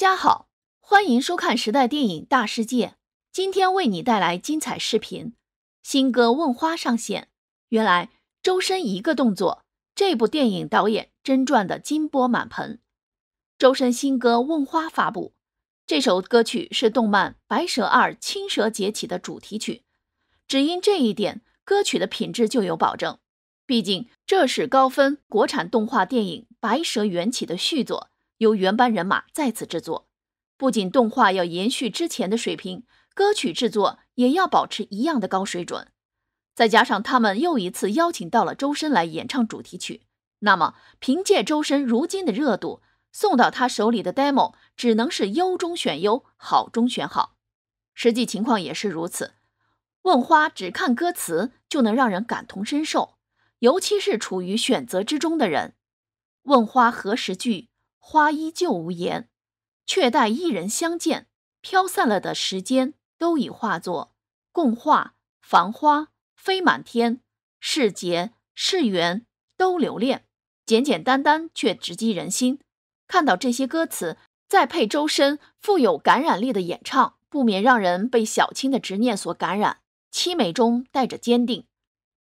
大家好，欢迎收看《时代电影大世界》，今天为你带来精彩视频。新歌《问花》上线，原来周深一个动作，这部电影导演真赚的金钵满盆。周深新歌《问花》发布，这首歌曲是动漫《白蛇二·青蛇劫起》的主题曲，只因这一点，歌曲的品质就有保证。毕竟这是高分国产动画电影《白蛇缘起》的续作。由原班人马再次制作，不仅动画要延续之前的水平，歌曲制作也要保持一样的高水准。再加上他们又一次邀请到了周深来演唱主题曲，那么凭借周深如今的热度，送到他手里的 demo 只能是优中选优，好中选好。实际情况也是如此。问花只看歌词就能让人感同身受，尤其是处于选择之中的人。问花何时聚？花依旧无言，却待一人相见。飘散了的时间，都已化作共话繁花飞满天。是劫是缘都留恋，简简单单却直击人心。看到这些歌词，再配周深富有感染力的演唱，不免让人被小青的执念所感染，凄美中带着坚定。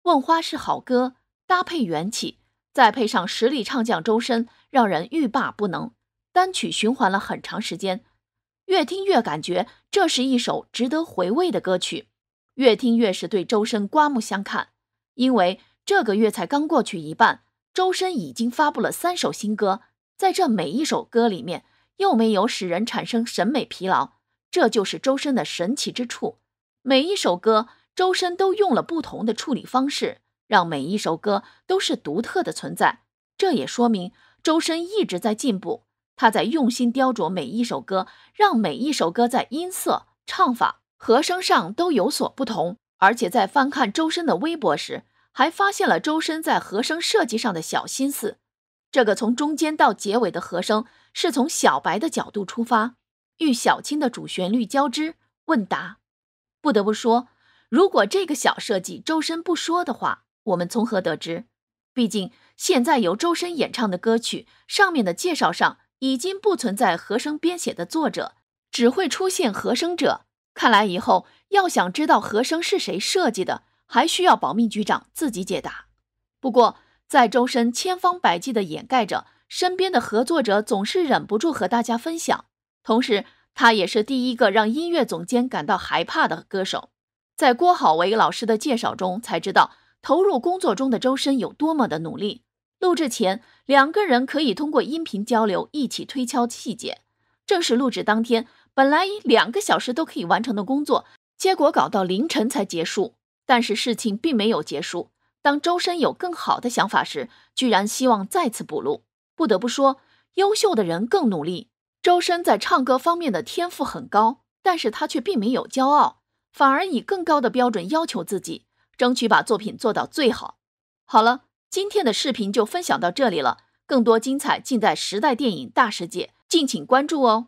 问花是好歌，搭配缘起。再配上实力唱将周深，让人欲罢不能。单曲循环了很长时间，越听越感觉这是一首值得回味的歌曲。越听越是对周深刮目相看。因为这个月才刚过去一半，周深已经发布了三首新歌，在这每一首歌里面又没有使人产生审美疲劳，这就是周深的神奇之处。每一首歌，周深都用了不同的处理方式。让每一首歌都是独特的存在，这也说明周深一直在进步。他在用心雕琢每一首歌，让每一首歌在音色、唱法、和声上都有所不同。而且在翻看周深的微博时，还发现了周深在和声设计上的小心思。这个从中间到结尾的和声是从小白的角度出发，与小青的主旋律交织问答。不得不说，如果这个小设计周深不说的话，我们从何得知？毕竟现在由周深演唱的歌曲，上面的介绍上已经不存在和声编写的作者，只会出现和声者。看来以后要想知道和声是谁设计的，还需要保密局长自己解答。不过，在周深千方百计的掩盖着，身边的合作者总是忍不住和大家分享。同时，他也是第一个让音乐总监感到害怕的歌手。在郭好为老师的介绍中才知道。投入工作中的周深有多么的努力？录制前，两个人可以通过音频交流，一起推敲细节。正是录制当天，本来以两个小时都可以完成的工作，结果搞到凌晨才结束。但是事情并没有结束，当周深有更好的想法时，居然希望再次补录。不得不说，优秀的人更努力。周深在唱歌方面的天赋很高，但是他却并没有骄傲，反而以更高的标准要求自己。争取把作品做到最好。好了，今天的视频就分享到这里了，更多精彩尽在《时代电影大世界》，敬请关注哦。